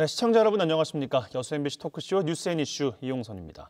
네, 시청자 여러분 안녕하십니까? 여수 MBC 토크쇼 뉴스 앤 이슈 이용선입니다.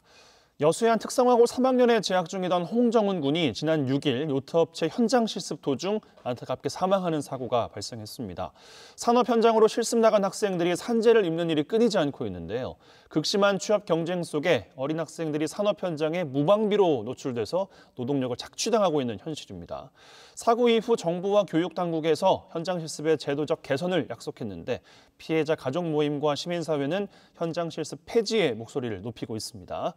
여수의 한 특성화고 3학년에 재학 중이던 홍정훈 군이 지난 6일 요트업체 현장 실습 도중 안타깝게 사망하는 사고가 발생했습니다. 산업 현장으로 실습 나간 학생들이 산재를 입는 일이 끊이지 않고 있는데요. 극심한 취업 경쟁 속에 어린 학생들이 산업 현장에 무방비로 노출돼서 노동력을 착취당하고 있는 현실입니다. 사고 이후 정부와 교육 당국에서 현장 실습의 제도적 개선을 약속했는데 피해자 가족 모임과 시민사회는 현장 실습 폐지의 목소리를 높이고 있습니다.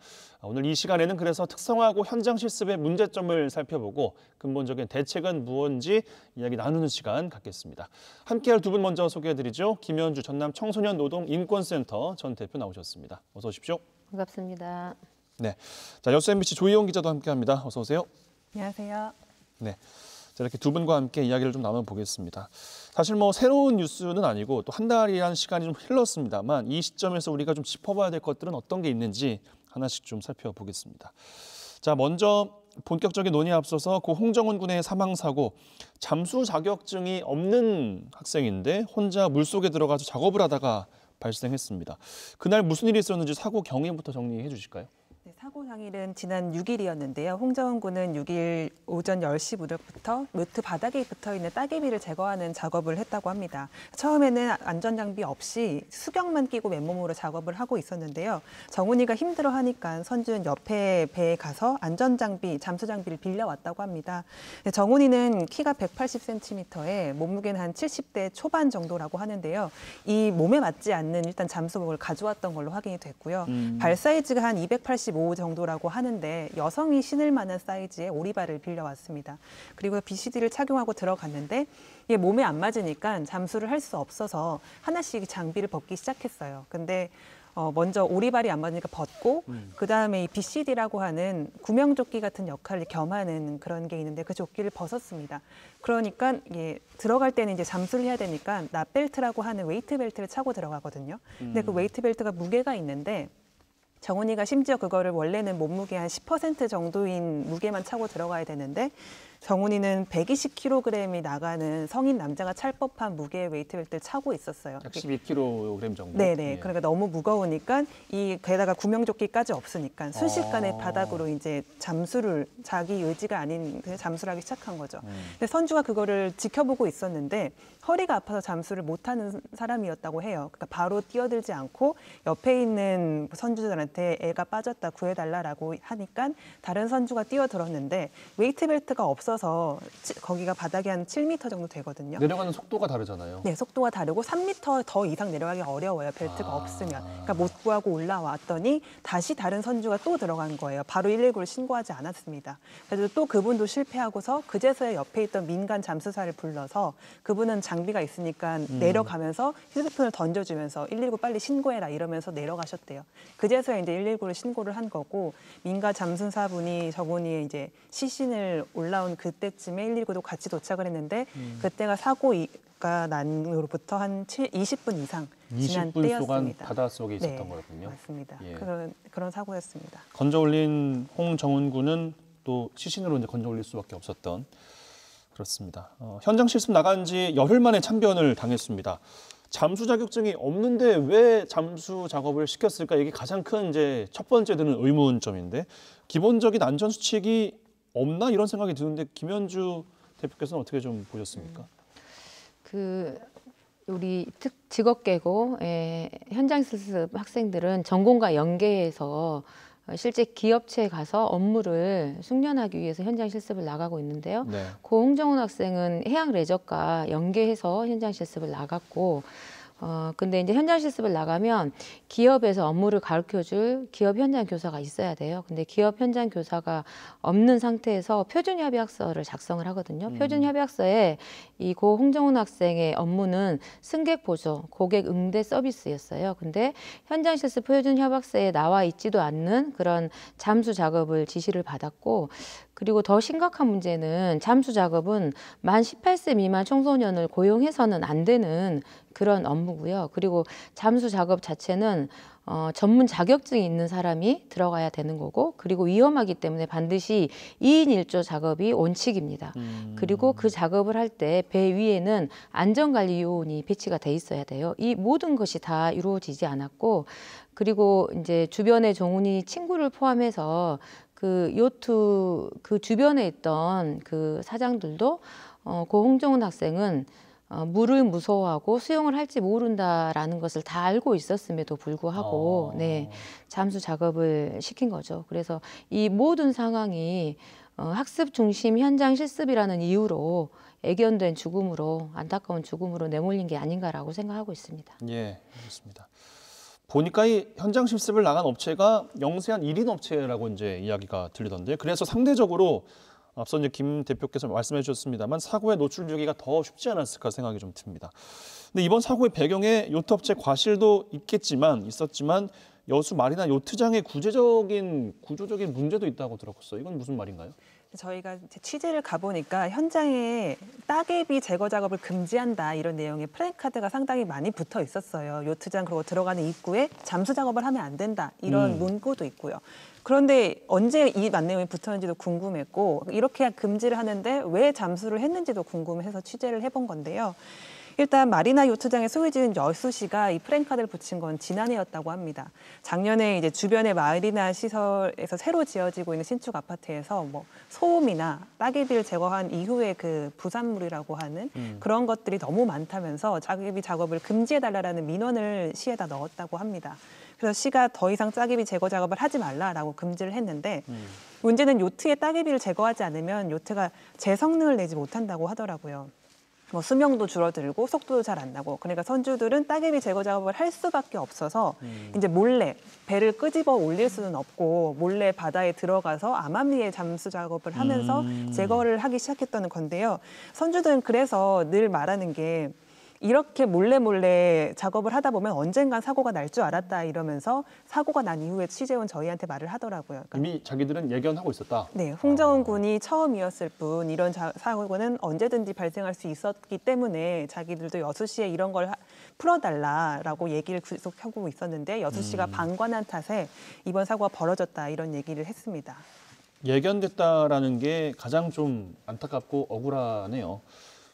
오늘 이 시간에는 그래서 특성화하고 현장 실습의 문제점을 살펴보고 근본적인 대책은 무언지 이야기 나누는 시간 갖겠습니다. 함께할 두 분 먼저 소개해드리죠. 김현주 전남 청소년 노동 인권센터 전 대표 나오셨습니다. 어서 오십시오. 반갑습니다. 네, 자 여수 MBC 조희영 기자도 함께합니다. 어서 오세요. 안녕하세요. 네. 자, 이렇게 두 분과 함께 이야기를 좀 나눠보겠습니다. 사실 뭐 새로운 뉴스는 아니고 또 한 달이라는 시간이 좀 흘렀습니다만 이 시점에서 우리가 좀 짚어봐야 될 것들은 어떤 게 있는지 하나씩 좀 살펴보겠습니다. 자, 먼저 본격적인 논의에 앞서서 고 홍정훈 군의 사망 사고 잠수 자격증이 없는 학생인데 혼자 물속에 들어가서 작업을 하다가 발생했습니다. 그날 무슨 일이 있었는지 사고 경위부터 정리해 주실까요? 네, 사고 당일은 지난 6일이었는데요. 홍정은 군은 6일 오전 10시부터 무렵 요트 바닥에 붙어 있는 따개비를 제거하는 작업을 했다고 합니다. 처음에는 안전 장비 없이 수경만 끼고 맨몸으로 작업을 하고 있었는데요. 정훈이가 힘들어 하니까 선준 옆에 배에 가서 안전 장비, 잠수 장비를 빌려 왔다고 합니다. 네, 정훈이는 키가 180cm에 몸무게는 한 70대 초반 정도라고 하는데요. 이 몸에 맞지 않는 일단 잠수복을 가져왔던 걸로 확인이 됐고요. 음. 발 사이즈가 한 280. c m 1 5 정도라고 하는데 여성이 신을 만한 사이즈의 오리발을 빌려왔습니다. 그리고 BCD를 착용하고 들어갔는데 이게 몸에 안 맞으니까 잠수를 할 수 없어서 하나씩 장비를 벗기 시작했어요. 근데 어, 먼저 오리발이 안 맞으니까 벗고 음. 그다음에 이 BCD라고 하는 구명조끼 같은 역할을 겸하는 그런 게 있는데 그 조끼를 벗었습니다. 그러니까 예, 들어갈 때는 이제 잠수를 해야 되니까 납벨트라고 하는 웨이트 벨트를 차고 들어가거든요. 근데 그 음. 웨이트 벨트가 무게가 있는데 정훈이가 심지어 그거를 원래는 몸무게 한 10% 정도인 무게만 차고 들어가야 되는데 정훈이는 120kg이 나가는 성인 남자가 찰 법한 무게의 웨이트벨트를 차고 있었어요. 12kg 정도. 네네. 네. 네. 예. 그러니까 너무 무거우니까 이 게다가 구명조끼까지 없으니까 순식간에 아... 바닥으로 이제 잠수를 자기 의지가 아닌 그 잠수하기 를 시작한 거죠. 음. 근데 선주가 그거를 지켜보고 있었는데 허리가 아파서 잠수를 못하는 사람이었다고 해요. 그러니까 바로 뛰어들지 않고 옆에 있는 선주들한테 애가 빠졌다 구해달라라고 하니까 다른 선주가 뛰어들었는데 웨이트 벨트가 없어서 거기가 바닥이 한 7m 정도 되거든요. 내려가는 속도가 다르잖아요. 네, 속도가 다르고 3m 더 이상 내려가기 어려워요. 벨트가 아... 없으면. 그러니까 못 구하고 올라왔더니 다시 다른 선주가 또 들어간 거예요. 바로 119를 신고하지 않았습니다. 그래서 또 그분도 실패하고서 그제서야 옆에 있던 민간 잠수사를 불러서 그분은 잠 장비가 있으니까 음. 내려가면서 휴대폰을 던져주면서 119 빨리 신고해라 이러면서 내려가셨대요. 그제서야 이제 119를 신고를 한 거고 민가 잠수사분이 저분이 이제 시신을 올라온 그때쯤에 119도 같이 도착을 했는데 음. 그때가 사고가 난으로부터 한 7, 20분 이상 지난 20분 때였습니다. 동안 바다 속에 있었던 네, 거였군요. 맞습니다. 예. 그런 그런 사고였습니다. 건져 올린 홍정훈 군은 또 시신으로 이제 건져 올릴 수밖에 없었던 그렇습니다. 어, 현장 실습 나간 지 열흘 만에 참변을 당했습니다. 잠수 자격증이 없는데 왜 잠수 작업을 시켰을까 이게 가장 큰 이제 첫 번째 드는 의문점인데 기본적인 안전 수칙이 없나 이런 생각이 드는데 김현주 대표께서는 어떻게 좀 보셨습니까? 음. 그 우리 특 직업계고 예, 현장 실습 학생들은 전공과 연계해서 어, 실제 기업체에 가서 업무를 숙련하기 위해서 현장 실습을 나가고 있는데요. 네. 고홍정훈 학생은 해양 레저과 연계해서 현장 실습을 나갔고 어, 근데 이제 현장 실습을 나가면 기업에서 업무를 가르쳐 줄 기업 현장 교사가 있어야 돼요. 근데 기업 현장 교사가 없는 상태에서 표준 협약서를 작성을 하거든요. 음. 표준 협약서에 이 고 홍정훈 학생의 업무는 승객 보조, 고객 응대 서비스였어요. 근데 현장 실습 표준 협약서에 나와 있지도 않는 그런 잠수 작업을 지시를 받았고 그리고 더 심각한 문제는 잠수 작업은 만 18세 미만 청소년을 고용해서는 안 되는 그런 업무고요. 그리고 잠수 작업 자체는 어, 전문 자격증이 있는 사람이 들어가야 되는 거고 그리고 위험하기 때문에 반드시 이인일조 작업이 원칙입니다. 음. 그리고 그 작업을 할 때 배 위에는 안전관리 요원이 배치가 돼 있어야 돼요. 이 모든 것이 다 이루어지지 않았고 그리고 이제 주변의 종훈이 친구를 포함해서 그 요트 그 주변에 있던 그 사장들도 어, 고 홍정훈 학생은 어, 물을 무서워하고 수영을 할지 모른다라는 것을 다 알고 있었음에도 불구하고 어. 네 잠수 작업을 시킨 거죠. 그래서 이 모든 상황이 어, 학습 중심 현장 실습이라는 이유로 애견된 죽음으로 안타까운 죽음으로 내몰린 게 아닌가라고 생각하고 있습니다. 예, 그렇습니다. 보니까 이 현장 실습을 나간 업체가 영세한 1인 업체라고 이제 이야기가 들리던데 그래서 상대적으로 앞서 이제 김 대표께서 말씀해 주셨습니다만 사고에 노출되기가 더 쉽지 않았을까 생각이 좀 듭니다. 근데 이번 사고의 배경에 요트 업체 과실도 있겠지만 있었지만 여수 마리나 요트장의 구제적인 구조적인 문제도 있다고 들었어요. 이건 무슨 말인가요? 저희가 취재를 가보니까 현장에 따개비 제거 작업을 금지한다 이런 내용의 플랜카드가 상당히 많이 붙어 있었어요. 요트장 그리고 들어가는 입구에 잠수 작업을 하면 안 된다 이런 음. 문구도 있고요. 그런데 언제 이 만내용이 붙었는지도 궁금했고 이렇게 금지를 하는데 왜 잠수를 했는지도 궁금해서 취재를 해본 건데요. 일단 마리나 요트장의 소유지인 여수시가 이프랭카드를 붙인 건 지난해였다고 합니다. 작년에 이제 주변의 마리나 시설에서 새로 지어지고 있는 신축 아파트에서 뭐 소음이나 따개비를 제거한 이후에 그 부산물이라고 하는 음. 그런 것들이 너무 많다면서 따개비 작업을 금지해달라는 민원을 시에다 넣었다고 합니다. 그래서 시가 더 이상 따개비 제거 작업을 하지 말라라고 금지를 했는데 음. 문제는 요트의 따개비를 제거하지 않으면 요트가 재성능을 내지 못한다고 하더라고요. 뭐 수명도 줄어들고 속도도 잘 안 나고 그러니까 선주들은 따개비 제거 작업을 할 수밖에 없어서 음. 이제 몰래 배를 끄집어 올릴 수는 없고 몰래 바다에 들어가서 암암리에 잠수 작업을 하면서 음. 제거를 하기 시작했다는 건데요. 선주들은 그래서 늘 말하는 게 이렇게 몰래 몰래 작업을 하다 보면 언젠간 사고가 날 줄 알았다 이러면서 사고가 난 이후에 취재원 저희한테 말을 하더라고요. 그러니까 이미 자기들은 예견하고 있었다. 네, 홍정은 어. 군이 처음이었을 뿐 이런 자, 사고는 언제든지 발생할 수 있었기 때문에 자기들도 여 시에 이런 걸 하, 풀어달라라고 얘기를 계속하고 있었는데 여 시가 음. 방관한 탓에 이번 사고가 벌어졌다 이런 얘기를 했습니다. 예견됐다라는 게 가장 좀 안타깝고 억울하네요.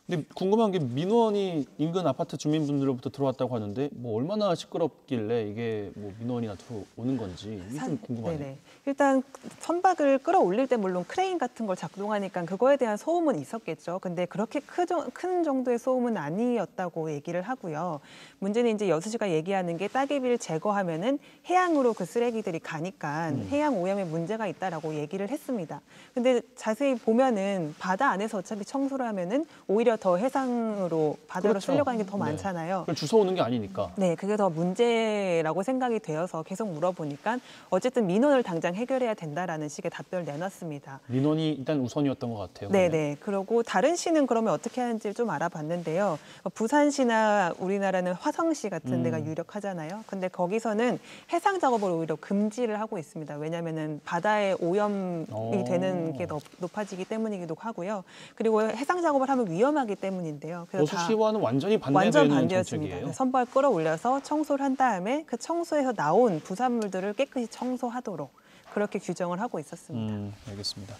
근데 궁금한 게 민원이 인근 아파트 주민분들로부터 들어왔다고 하는데 뭐 얼마나 시끄럽길래 이게 뭐 민원이나 들어오는 건지 이게 좀 궁금하네요. 네네. 일단 선박을 끌어올릴 때 물론 크레인 같은 걸 작동하니까 그거에 대한 소음은 있었겠죠. 근데 그렇게 큰 정도의 소음은 아니었다고 얘기를 하고요. 문제는 이제 여수 씨가 얘기하는 게 따개비를 제거하면은 해양으로 그 쓰레기들이 가니까 음. 해양 오염에 문제가 있다라고 얘기를 했습니다. 근데 자세히 보면은 바다 안에서 어차피 청소를 하면은 오히려 더 해상으로 바다로 그렇죠. 끌려가는 게더 네. 많잖아요. 그 주워오는 게 아니니까. 네, 그게 더 문제라고 생각이 되어서 계속 물어보니까 어쨌든 민원을 당장 해결해야 된다라는 식의 답변을 내놨습니다. 민원이 일단 우선이었던 것 같아요. 네, 네. 네. 그리고 다른 시는 그러면 어떻게 하는지 좀 알아봤는데요. 뭐 부산시나 우리나라는 화성시 같은 음. 데가 유력하잖아요. 근데 거기서는 해상 작업을 오히려 금지를 하고 있습니다. 왜냐하면 바다의 오염이 오. 어. 되는 게더 높아지기 때문이기도 하고요. 그리고 해상 작업을 하면 위험하기 하기 때문인데요. 그래서 보수시와는 완전히 반대되는 완전 정책이에요. 네, 선발 끌어올려서 청소를 한 다음에 그 청소에서 나온 부산물들을 깨끗이 청소하도록 그렇게 규정을 하고 있었습니다. 음, 알겠습니다.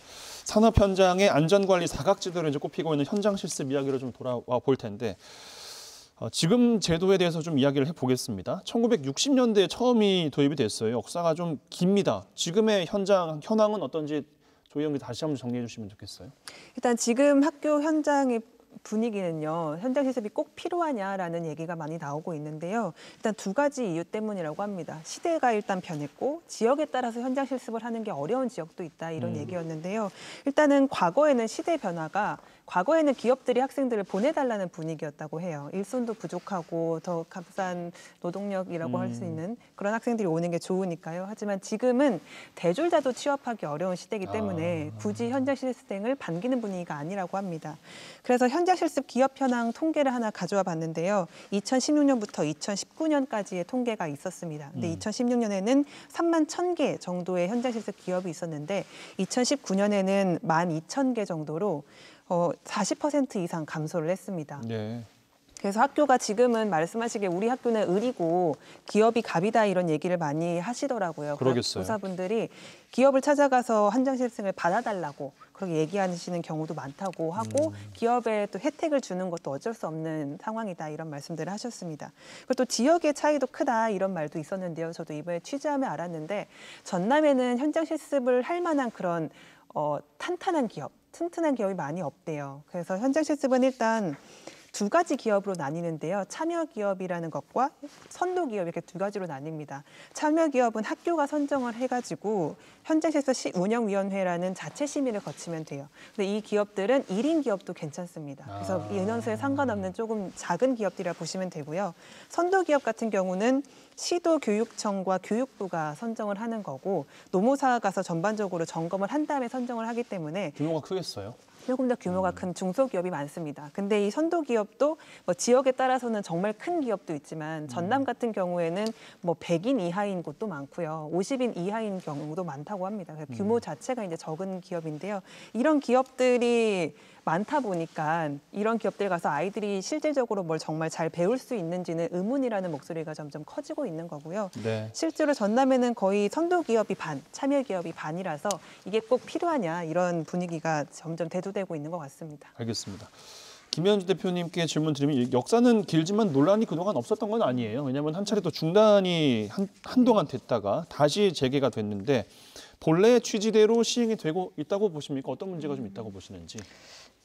산업 현장의 안전관리 사각지대로 이제 꼽히고 있는 현장 실습 이야기로 좀 돌아와 볼 텐데 어, 지금 제도에 대해서 좀 이야기를 해보겠습니다. 1960년대에 처음이 도입이 됐어요. 역사가 좀 깁니다. 지금의 현장 현황은 어떤지 조희영 기 다시 한번 정리해 주시면 좋겠어요. 일단 지금 학교 현장의 분위기는요, 현장 실습이꼭 필요하냐라는 얘기가 많이 나오고 있는데요. 일단 두 가지 이유 때문이라고 합니다. 시대가 일단 변했고 지역에 따라서 현장 실습을 하는 게 어려운 지역도 있다 이런 음. 얘기였는데요. 일단은 과거에는 시대 변화가 과거에는 기업들이 학생들을 보내달라는 분위기였다고 해요. 일손도 부족하고 더 값싼 노동력이라고 음. 할수 있는 그런 학생들이 오는 게 좋으니까요. 하지만 지금은 대졸자도 취업하기 어려운 시대이기 아. 때문에 아. 굳이 현장 실습생을 반기는 분위기가 아니라고 합니다. 그래서 현장 실습 기업 현황 통계를 하나 가져와 봤는데요. 2016년부터 2019년까지의 통계가 있었습니다. 근데 음. 2016년에는 3만 1,000개 정도의 현장 실습 기업이 있었는데 2019년에는 1만 2,000개 정도로 어, 40% 이상 감소를 했습니다. 네. 그래서 학교가 지금은 말씀하시길 우리 학교는 을이고 기업이 갑이다 이런 얘기를 많이 하시더라고요. 그러겠어요. 교사분들이 기업을 찾아가서 한정실증을 받아달라고 그렇게 얘기하시는 경우도 많다고 하고 음. 기업에 또 혜택을 주는 것도 어쩔 수 없는 상황이다 이런 말씀들을 하셨습니다. 그리고 또 지역의 차이도 크다 이런 말도 있었는데요. 저도 이번에 취재하며 알았는데 전남에는 현장 실습을 할 만한 그런 어, 탄탄한 기업 튼튼한 기업이 많이 없대요. 그래서 현장 실습은 일단 두 가지 기업으로 나뉘는데요. 참여 기업이라는 것과 선도 기업 이렇게 두 가지로 나뉩니다. 참여 기업은 학교가 선정을 해가지고 현장에서 운영위원회라는 자체 심의를 거치면 돼요. 근데 이 기업들은 1인 기업도 괜찮습니다. 그래서 아. 이 인원수에 상관없는 조금 작은 기업들이라 보시면 되고요. 선도 기업 같은 경우는 시도 교육청과 교육부가 선정을 하는 거고 노무사 가서 전반적으로 점검을 한 다음에 선정을 하기 때문에 규모가 크겠어요? 조금 더 규모가 음. 큰 중소기업이 많습니다. 근데 이 선도 기업도 뭐 지역에 따라서는 정말 큰 기업도 있지만 음. 전남 같은 경우에는 뭐 100인 이하인 곳도 많고요. 50인 이하인 경우도 많다고 합니다. 규모 음. 자체가 이제 적은 기업인데요. 이런 기업들이 많다 보니까 이런 기업들 가서 아이들이 실질적으로 뭘 정말 잘 배울 수 있는지는 의문이라는 목소리가 점점 커지고 있는 거고요. 네. 실제로 전남에는 거의 선도 기업이 반, 참여 기업이 반이라서 이게 꼭 필요하냐 이런 분위기가 점점 대두되고 있는 것 같습니다. 알겠습니다. 김현주 대표님께 질문 드리면 역사는 길지만 논란이 그동안 없었던 건 아니에요. 왜냐하면 한 차례 또 중단이 한, 한동안 됐다가 다시 재개가 됐는데 본래 취지대로 시행이 되고 있다고 보십니까? 어떤 문제가 좀 있다고 보시는지.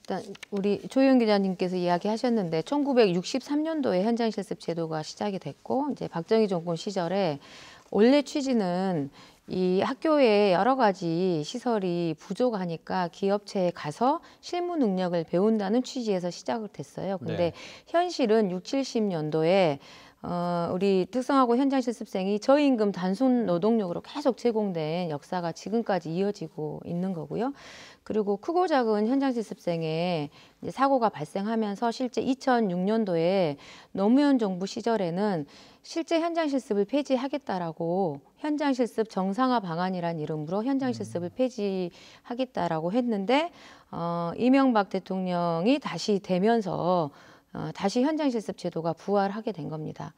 일단 우리 조윤 기자님께서 이야기하셨는데 1963년도에 현장 실습 제도가 시작이 됐고 이제 박정희 정권 시절에 원래 취지는 이 학교에 여러 가지 시설이 부족하니까 기업체에 가서 실무 능력을 배운다는 취지에서 시작을 됐어요. 근데 네. 현실은 6, 70년도에 어, 우리 특성화고 현장 실습생이 저임금 단순 노동력으로 계속 제공된 역사가 지금까지 이어지고 있는 거고요. 그리고 크고 작은 현장 실습생의 사고가 발생하면서 실제 2006년도에 노무현 정부 시절에는 실제 현장 실습을 폐지하겠다라고 현장 실습 정상화 방안이란 이름으로 현장 실습을 음. 폐지하겠다라고 했는데 어, 이명박 대통령이 다시 되면서 어, 다시 현장 실습 제도가 부활하게 된 겁니다.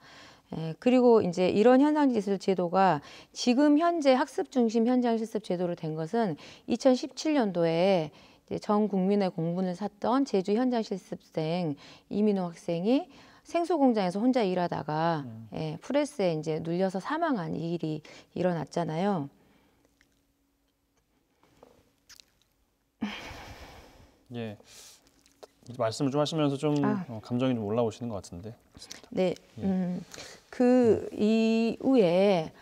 예, 그리고 이제 이런 현장 기술 제도가 지금 현재 학습 중심 현장 실습 제도로 된 것은 2017년도에 이제 전 국민의 공분을 샀던 제주 현장 실습생 이민호 학생이 생수 공장에서 혼자 일하다가 음. 예, 프레스에 이제 눌려서 사망한 일이 일어났잖아요. 예. 이제 말씀을 좀 하시면서 좀 아. 어, 감정이 좀 올라오시는 것 같은데. 네, 예. 음, 그 이후에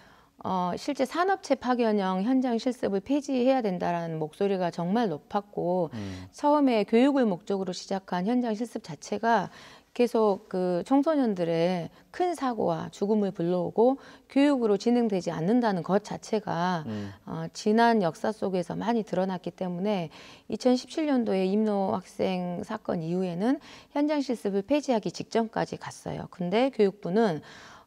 어, 실제 산업체 파견형 현장 실습을 폐지해야 된다라는 목소리가 정말 높았고 음. 처음에 교육을 목적으로 시작한 현장 실습 자체가 계속 그 청소년들의 큰 사고와 죽음을 불러오고 교육으로 진행되지 않는다는 것 자체가 음. 어, 지난 역사 속에서 많이 드러났기 때문에 2017년도에 임노 학생 사건 이후에는 현장 실습을 폐지하기 직전까지 갔어요. 근데 교육부는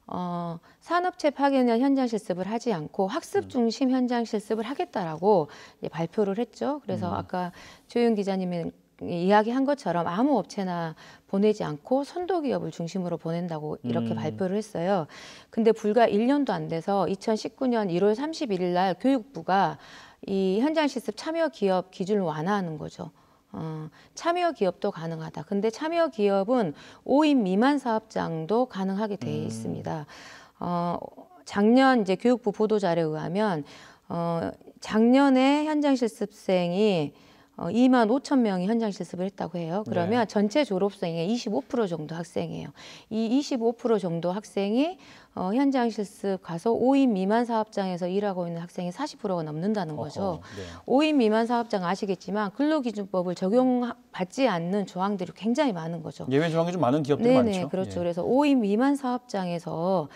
어, 산업체 파견형 현장 실습을 하지 않고 학습 음. 중심 현장 실습을 하겠다라고 발표를 했죠. 그래서 음. 아까 조윤 기자님의 이야기한 것처럼 아무 업체나 보내지 않고 선도 기업을 중심으로 보낸다고 이렇게 음. 발표를 했어요. 근데 불과 1년도 안 돼서 2019년 1월 31일 날 교육부가 이 현장 실습 참여 기업 기준을 완화하는 거죠. 어, 참여 기업도 가능하다. 근데 참여 기업은 5인 미만 사업장도 가능하게 돼 음. 있습니다. 어, 작년 이제 교육부 보도 자료에 의하면 어, 작년에 현장 실습생이 어, 2만 5천 명이 현장 실습을 했다고 해요. 네. 그러면 네. 전체 졸업생의 25% 정도 학생이에요. 이 25% 정도 학생이 어, 현장 실습 가서 5인 미만 사업장에서 일하고 있는 학생이 40%가 넘는다는 거죠. 어허, 네. 5인 미만 사업장 아시겠지만 근로기준법을 적용받지 않는 조항들이 굉장히 많은 거죠. 예외 조항이 좀 많은 기업들 네네, 많죠. 그렇죠. 예. 그래서 5인 미만 사업장에서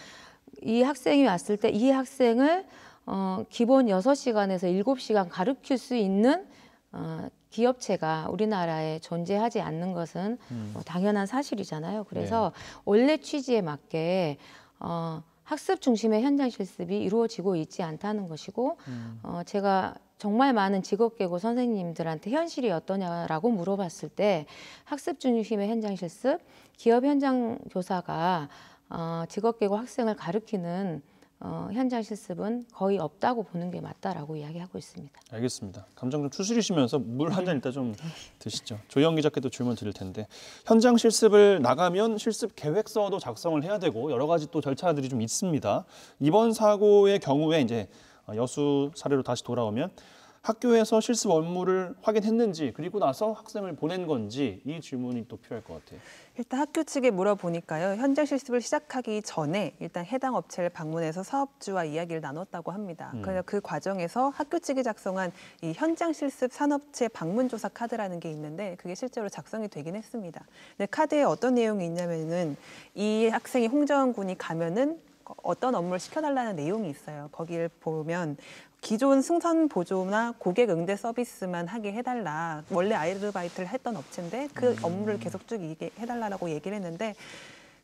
이 학생이 왔을 때 이 학생을 어, 기본 6시간에서 7시간 가르칠 수 있는 어, 기업체가 우리나라에 존재하지 않는 것은 음. 뭐 당연한 사실이잖아요. 그래서 네. 원래 취지에 맞게 어, 학습 중심의 현장 실습이 이루어지고 있지 않다는 것이고 음. 어, 제가 정말 많은 직업계고 선생님들한테 현실이 어떠냐라고 물어봤을 때 학습 중심의 현장 실습, 기업 현장 교사가 어, 직업계고 학생을 가르키는 어, 현장 실습은 거의 없다고 보는 게 맞다라고 이야기하고 있습니다. 알겠습니다. 감정 좀 추스리시면서 물 한잔 네. 일단 좀 드시죠. 조영 기자께도 질문 드릴 텐데 현장 실습을 나가면 실습 계획서도 작성을 해야 되고 여러 가지 또 절차들이 좀 있습니다. 이번 사고의 경우에 이제 여수 사례로 다시 돌아오면 학교에서 실습 업무를 확인했는지 그리고 나서 학생을 보낸 건지 이 질문이 또 필요할 것 같아요. 일단 학교 측에 물어보니까요. 현장 실습을 시작하기 전에 일단 해당 업체를 방문해서 사업주와 이야기를 나눴다고 합니다. 음. 그래서 그 과정에서 학교 측이 작성한 이 현장 실습 산업체 방문 조사 카드라는 게 있는데 그게 실제로 작성이 되긴 했습니다. 근데 카드에 어떤 내용이 있냐면은 이 학생이 홍정군이 가면은 어떤 업무를 시켜달라는 내용이 있어요. 거기를 보면 기존 승선 보조나 고객 응대 서비스만 하게 해달라. 원래 아르바이트를 했던 업체인데 그 음. 업무를 계속 쭉 이게 해달라라고 얘기를 했는데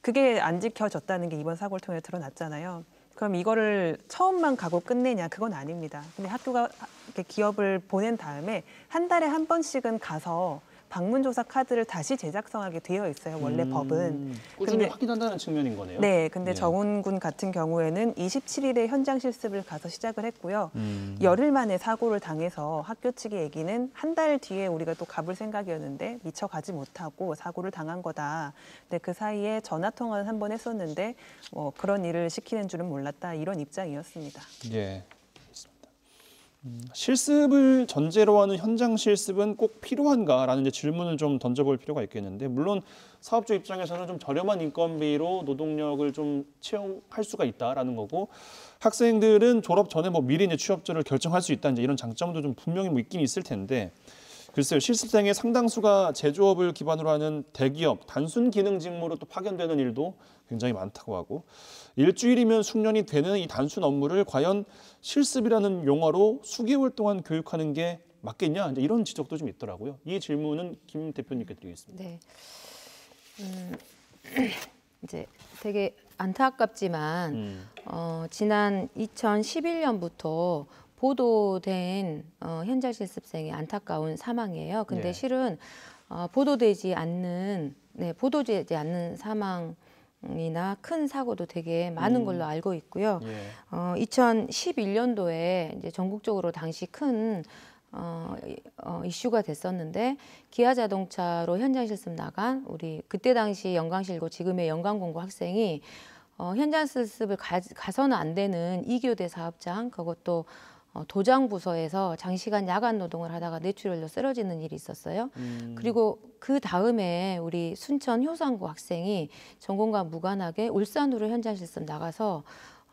그게 안 지켜졌다는 게 이번 사고를 통해 드러났잖아요. 그럼 이거를 처음만 가고 끝내냐 그건 아닙니다. 근데 학교가 이렇게 기업을 보낸 다음에 한 달에 한 번씩은 가서 방문조사 카드를 다시 재작성하게 되어 있어요. 원래 음, 법은. 꾸준히 근데, 확인한다는 측면인 거네요. 네, 근데 예. 정훈 군 같은 경우에는 27일에 현장 실습을 가서 시작을 했고요. 음. 열흘 만에 사고를 당해서 학교 측의 얘기는 한 달 뒤에 우리가 또 가볼 생각이었는데 미처 가지 못하고 사고를 당한 거다. 근데 그 사이에 전화 통화는 한 번 했었는데 뭐 그런 일을 시키는 줄은 몰랐다 이런 입장이었습니다. 예. 실습을 전제로 하는 현장 실습은 꼭 필요한가라는 질문을 좀 던져볼 필요가 있겠는데 물론 사업주 입장에서는 좀 저렴한 인건비로 노동력을 좀 채용할 수가 있다라는 거고 학생들은 졸업 전에 뭐 미리 이제 취업처를 결정할 수 있다 이제 이런 장점도 좀 분명히 뭐 있긴 있을 텐데 글쎄요 실습생의 상당수가 제조업을 기반으로 하는 대기업 단순 기능 직무로 또 파견되는 일도 굉장히 많다고 하고 일주일이면 숙련이 되는 이 단순 업무를 과연 실습이라는 용어로 수개월 동안 교육하는 게 맞겠냐 이제 이런 지적도 좀 있더라고요. 이 질문은 김 대표님께 드리겠습니다. 네. 음, 이제 되게 안타깝지만 음. 어, 지난 2011년부터 보도된 어, 현장 실습생의 안타까운 사망이에요. 근데 네. 실은 어, 보도되지 않는 네, 보도되지 않는 사망 이나 큰 사고도 되게 많은 음. 걸로 알고 있고요. 예. 어, 2011년도에 이제 전국적으로 당시 큰 어, 어, 이슈가 됐었는데 기아 자동차로 현장 실습 나간 우리 그때 당시 영광실고 지금의 영광공고 학생이 어, 현장 실습을 가, 가서는 안 되는 이교대 사업장 그것도 어, 도장 부서에서 장시간 야간 노동을 하다가 뇌출혈로 쓰러지는 일이 있었어요. 음. 그리고 그 다음에 우리 순천 효상고 학생이 전공과 무관하게 울산으로 현장 실습 나가서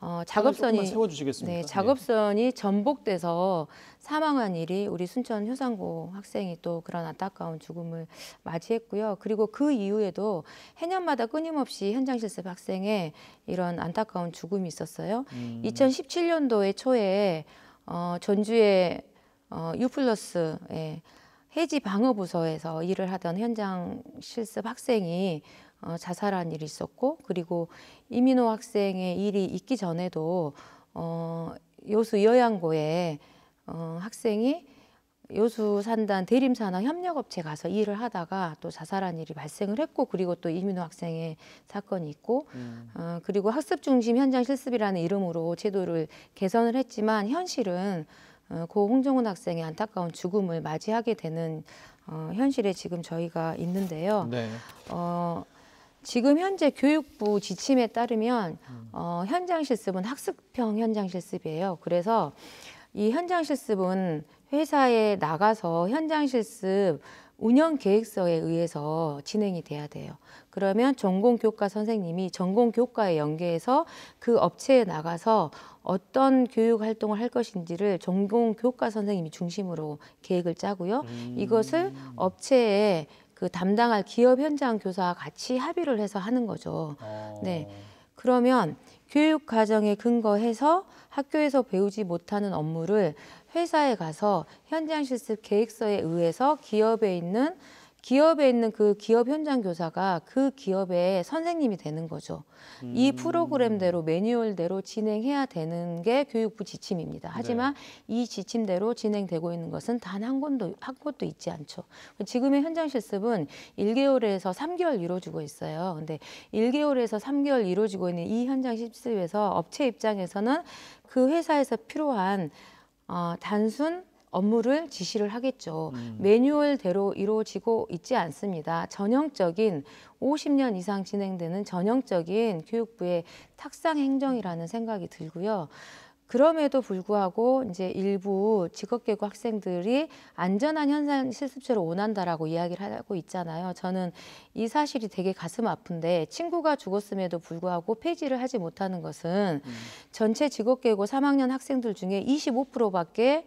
어, 작업선이 네, 네, 작업선이 전복돼서 사망한 일이 우리 순천 효상고 학생이 또 그런 안타까운 죽음을 맞이했고요. 그리고 그 이후에도 해년마다 끊임없이 현장 실습 학생의 이런 안타까운 죽음이 있었어요. 음. 2017년도에 초에 어, 전주의 어, 유플러스의 해지 방어 부서에서 일을 하던 현장 실습 학생이 어, 자살한 일이 있었고 그리고 이민호 학생의 일이 있기 전에도 어, 요수 여양고에 어, 학생이 요수산단 대림산업 협력업체 가서 일을 하다가 또 자살한 일이 발생을 했고 그리고 또 이민호 학생의 사건이 있고 음. 어, 그리고 학습 중심 현장 실습이라는 이름으로 제도를 개선을 했지만 현실은 어, 고 홍정훈 학생의 안타까운 죽음을 맞이하게 되는 어, 현실에 지금 저희가 있는데요. 네. 어, 지금 현재 교육부 지침에 따르면 음. 어, 현장 실습은 학습형 현장 실습이에요. 그래서 이 현장 실습은 회사에 나가서 현장 실습 운영 계획서에 의해서 진행이 돼야 돼요. 그러면 전공 교과 선생님이 전공 교과에 연계해서 그 업체에 나가서 어떤 교육 활동을 할 것인지를 전공 교과 선생님이 중심으로 계획을 짜고요. 음. 이것을 업체에 그 담당할 기업 현장 교사와 같이 합의를 해서 하는 거죠. 어. 네. 그러면 교육 과정에 근거해서 학교에서 배우지 못하는 업무를 회사에 가서 현장 실습 계획서에 의해서 기업에 있는 기업에 있는 그 기업 현장 교사가 그 기업의 선생님이 되는 거죠. 음. 이 프로그램대로 매뉴얼대로 진행해야 되는 게 교육부 지침입니다. 네. 하지만 네. 이 지침대로 진행되고 있는 것은 단한 건도 한 곳도 있지 않죠. 지금의 현장 실습은 1개월에서 3개월 이루어지고 있어요. 근데 1개월에서 3개월 이루어지고 있는 이 현장 실습에서 업체 입장에서는 그 회사에서 필요한 어, 단순 업무를 지시를 하겠죠. 음. 매뉴얼대로 이루어지고 있지 않습니다. 전형적인 50년 이상 진행되는 전형적인 교육부의 탁상 행정이라는 생각이 들고요. 그럼에도 불구하고 이제 일부 직업계고 학생들이 안전한 현상 실습제로 원한다라고 이야기를 하고 있잖아요. 저는 이 사실이 되게 가슴 아픈데 친구가 죽었음에도 불구하고 폐지를 하지 못하는 것은 음. 전체 직업계고 3학년 학생들 중에 25%밖에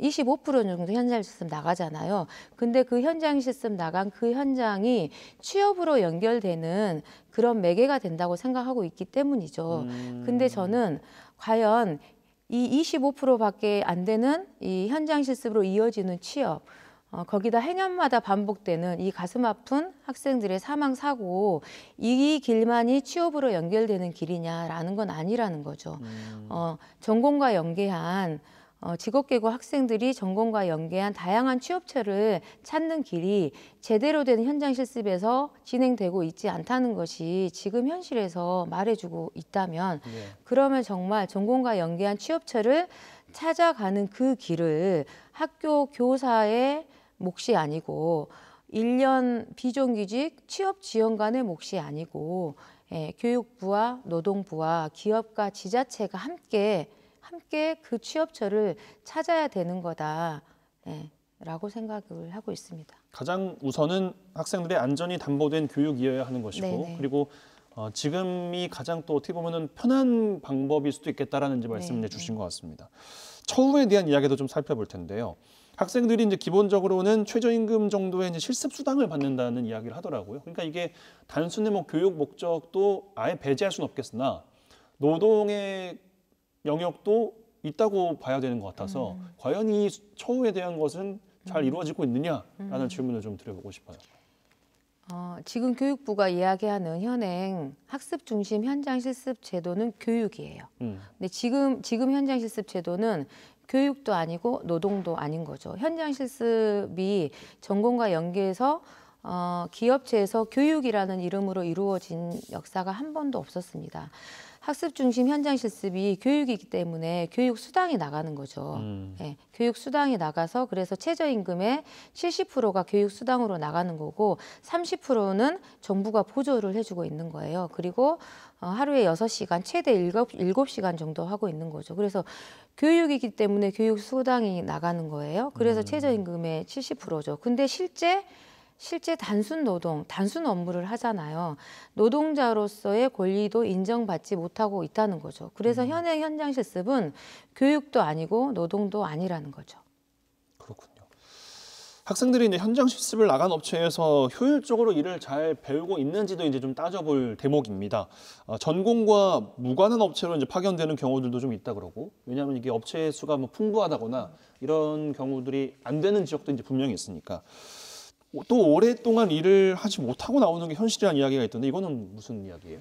25% 정도 현장 실습 나가잖아요. 근데 그 현장 실습 나간 그 현장이 취업으로 연결되는 그런 매개가 된다고 생각하고 있기 때문이죠. 음. 근데 저는 과연 이 25%밖에 안 되는 이 현장 실습으로 이어지는 취업 어, 거기다 해년마다 반복되는 이 가슴 아픈 학생들의 사망 사고 이 길만이 취업으로 연결되는 길이냐라는 건 아니라는 거죠. 음. 어, 전공과 연계한 어, 직업계고 학생들이 전공과 연계한 다양한 취업처를 찾는 길이 제대로 된 현장 실습에서 진행되고 있지 않다는 것이 지금 현실에서 말해주고 있다면 네. 그러면 정말 전공과 연계한 취업처를 찾아가는 그 길을 학교 교사의 몫이 아니고 1년 비정규직 취업 지원관의 몫이 아니고 예, 교육부와 노동부와 기업과 지자체가 함께 함께 그 취업처를 찾아야 되는 거다. 예, 라고 생각을 하고 있습니다. 가장 우선은 학생들의 안전이 담보된 교육이어야 하는 것이고 네네. 그리고 어, 지금이 가장 또 어떻게 보면 편한 방법일 수도 있겠다라는 말씀을 해주신 네. 것 같습니다. 처우에 대한 이야기도 좀 살펴볼 텐데요. 학생들이 이제 기본적으로는 최저임금 정도의 이제 실습 수당을 받는다는 이야기를 하더라고요. 그러니까 이게 단순히 뭐 교육 목적도 아예 배제할 수는 없겠으나 노동의 영역도 있다고 봐야 되는 것 같아서 음. 과연 이 처우에 대한 것은 잘 음. 이루어지고 있느냐라는 음. 질문을 좀 드려보고 싶어요. 어, 지금 교육부가 이야기하는 현행 학습 중심 현장 실습 제도는 교육이에요. 음. 근데 지금 지금 현장 실습 제도는 교육도 아니고 노동도 아닌 거죠. 현장 실습이 전공과 연계해서 어, 기업체에서 교육이라는 이름으로 이루어진 역사가 한 번도 없었습니다. 학습 중심 현장 실습이 교육이기 때문에 교육 수당이 나가는 거죠. 음. 예, 교육 수당이 나가서 그래서 최저임금의 70%가 교육 수당으로 나가는 거고 30%는 정부가 보조를 해주고 있는 거예요. 그리고 어, 하루에 6 시간 최대 7, 곱 시간 정도 하고 있는 거죠. 그래서 교육이기 때문에 교육 수당이 나가는 거예요. 그래서 음. 최저임금의 70%죠. 근데 실제 실제 단순 노동, 단순 업무를 하잖아요. 노동자로서의 권리도 인정받지 못하고 있다는 거죠. 그래서 음. 현행 현장 실습은 교육도 아니고 노동도 아니라는 거죠. 그렇군요. 학생들이 이제 현장 실습을 나간 업체에서 효율적으로 일을 잘 배우고 있는지도 이제 좀 따져볼 대목입니다. 어, 전공과 무관한 업체로 이제 파견되는 경우들도 좀 있다 그러고 왜냐하면 이게 업체 수가 뭐 풍부하다거나 이런 경우들이 안 되는 지역도 이제 분명히 있으니까 또 오랫동안 일을 하지 못하고 나오는 게 현실이라는 이야기가 있던데 이거는 무슨 이야기예요?